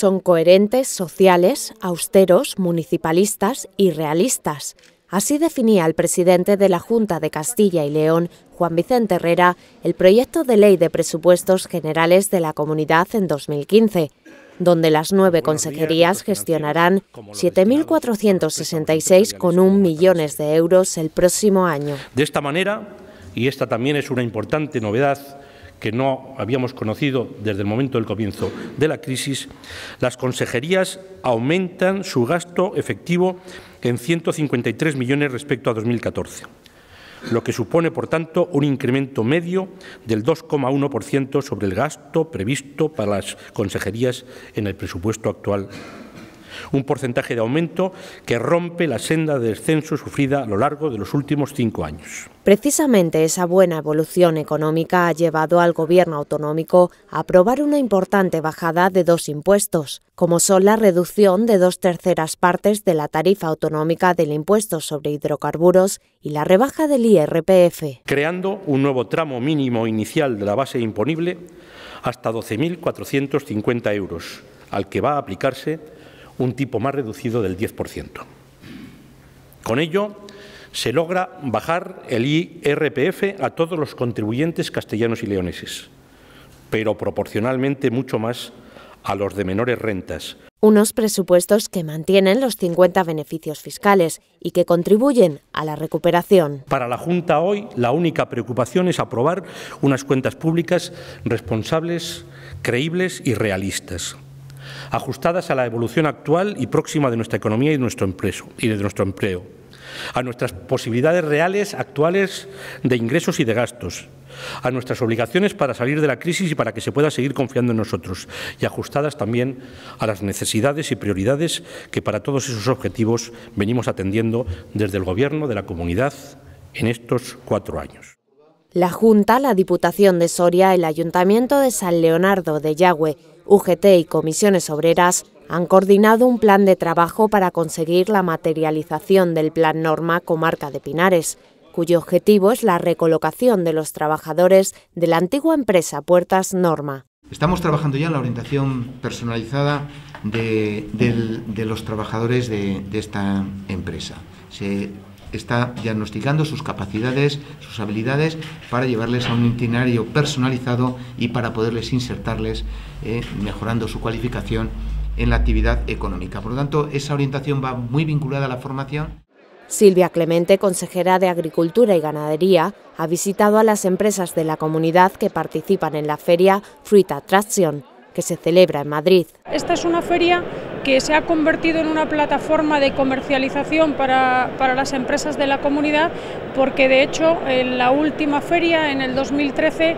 Son coherentes, sociales, austeros, municipalistas y realistas. Así definía el presidente de la Junta de Castilla y León, Juan Vicente Herrera, el proyecto de ley de presupuestos generales de la comunidad en 2015, donde las nueve consejerías gestionarán 7.466,1 millones de euros el próximo año. De esta manera, y esta también es una importante novedad, que no habíamos conocido desde el momento del comienzo de la crisis, las consejerías aumentan su gasto efectivo en 153 millones respecto a 2014, lo que supone, por tanto, un incremento medio del 2,1% sobre el gasto previsto para las consejerías en el presupuesto actual un porcentaje de aumento que rompe la senda de descenso sufrida a lo largo de los últimos cinco años. Precisamente esa buena evolución económica ha llevado al Gobierno autonómico a aprobar una importante bajada de dos impuestos, como son la reducción de dos terceras partes de la tarifa autonómica del impuesto sobre hidrocarburos y la rebaja del IRPF. Creando un nuevo tramo mínimo inicial de la base imponible hasta 12.450 euros, al que va a aplicarse un tipo más reducido del 10%. Con ello, se logra bajar el IRPF a todos los contribuyentes castellanos y leoneses, pero proporcionalmente mucho más a los de menores rentas. Unos presupuestos que mantienen los 50 beneficios fiscales y que contribuyen a la recuperación. Para la Junta hoy la única preocupación es aprobar unas cuentas públicas responsables, creíbles y realistas ajustadas a la evolución actual y próxima de nuestra economía y de nuestro empleo, y de nuestro empleo a nuestras posibilidades reales actuales de ingresos y de gastos, a nuestras obligaciones para salir de la crisis y para que se pueda seguir confiando en nosotros, y ajustadas también a las necesidades y prioridades que para todos esos objetivos venimos atendiendo desde el Gobierno de la comunidad en estos cuatro años. La Junta, la Diputación de Soria, el Ayuntamiento de San Leonardo de Yagüe, UGT y comisiones obreras han coordinado un plan de trabajo para conseguir la materialización del Plan Norma Comarca de Pinares, cuyo objetivo es la recolocación de los trabajadores de la antigua empresa Puertas Norma. Estamos trabajando ya en la orientación personalizada de, los trabajadores de, esta empresa está diagnosticando sus capacidades, sus habilidades para llevarles a un itinerario personalizado y para poderles insertarles eh, mejorando su cualificación en la actividad económica. Por lo tanto, esa orientación va muy vinculada a la formación. Silvia Clemente, consejera de Agricultura y Ganadería, ha visitado a las empresas de la comunidad que participan en la feria Fruit Attraction, que se celebra en Madrid. Esta es una feria que se ha convertido en una plataforma de comercialización para, las empresas de la comunidad, porque de hecho en la última feria, en el 2013,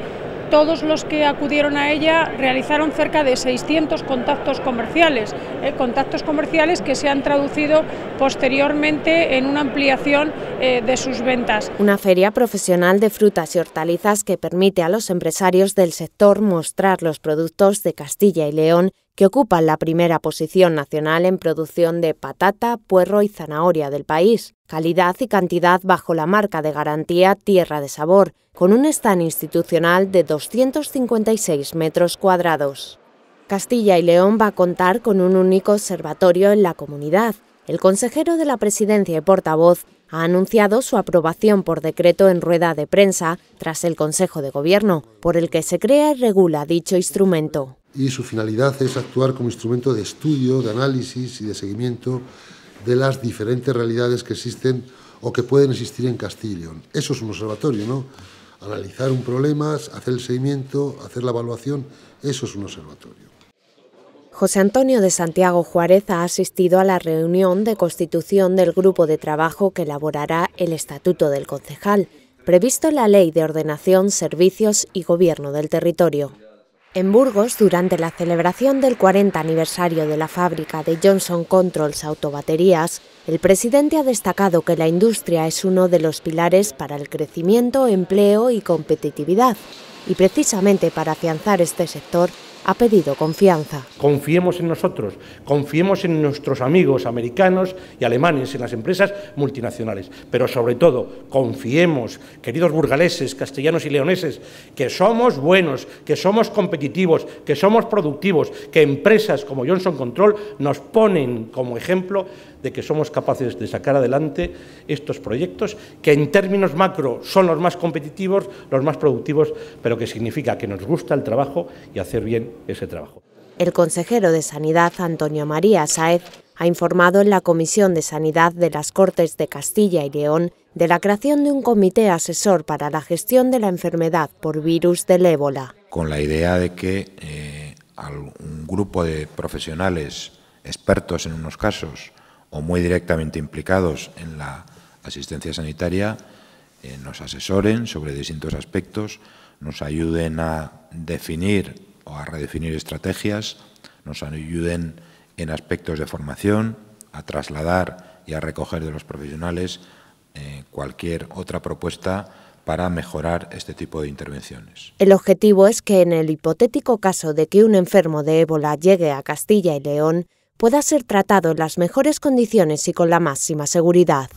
todos los que acudieron a ella realizaron cerca de 600 contactos comerciales, eh, contactos comerciales que se han traducido posteriormente en una ampliación eh, de sus ventas. Una feria profesional de frutas y hortalizas que permite a los empresarios del sector mostrar los productos de Castilla y León que ocupa la primera posición nacional en producción de patata, puerro y zanahoria del país, calidad y cantidad bajo la marca de garantía Tierra de Sabor, con un stand institucional de 256 metros cuadrados. Castilla y León va a contar con un único observatorio en la comunidad. El consejero de la presidencia y portavoz ha anunciado su aprobación por decreto en rueda de prensa tras el Consejo de Gobierno, por el que se crea y regula dicho instrumento y su finalidad es actuar como instrumento de estudio, de análisis y de seguimiento de las diferentes realidades que existen o que pueden existir en Castellón. Eso es un observatorio, ¿no? Analizar un problema, hacer el seguimiento, hacer la evaluación, eso es un observatorio. José Antonio de Santiago Juárez ha asistido a la reunión de constitución del grupo de trabajo que elaborará el Estatuto del Concejal, previsto en la Ley de Ordenación, Servicios y Gobierno del Territorio. En Burgos, durante la celebración del 40 aniversario de la fábrica de Johnson Controls Autobaterías, el presidente ha destacado que la industria es uno de los pilares para el crecimiento, empleo y competitividad. Y precisamente para afianzar este sector, ha pedido confianza. Confiemos en nosotros, confiemos en nuestros amigos americanos y alemanes, en las empresas multinacionales, pero sobre todo confiemos, queridos burgaleses, castellanos y leoneses, que somos buenos, que somos competitivos, que somos productivos, que empresas como Johnson Control nos ponen como ejemplo de que somos capaces de sacar adelante estos proyectos, que en términos macro son los más competitivos, los más productivos, pero que significa que nos gusta el trabajo y hacer bien ese trabajo. El consejero de Sanidad, Antonio María Sáez, ha informado en la Comisión de Sanidad de las Cortes de Castilla y León de la creación de un comité asesor para la gestión de la enfermedad por virus del ébola. Con la idea de que eh, un grupo de profesionales expertos en unos casos o muy directamente implicados en la asistencia sanitaria eh, nos asesoren sobre distintos aspectos, nos ayuden a definir a redefinir estrategias, nos ayuden en aspectos de formación, a trasladar y a recoger de los profesionales eh, cualquier otra propuesta para mejorar este tipo de intervenciones. El objetivo es que en el hipotético caso de que un enfermo de ébola llegue a Castilla y León, pueda ser tratado en las mejores condiciones y con la máxima seguridad.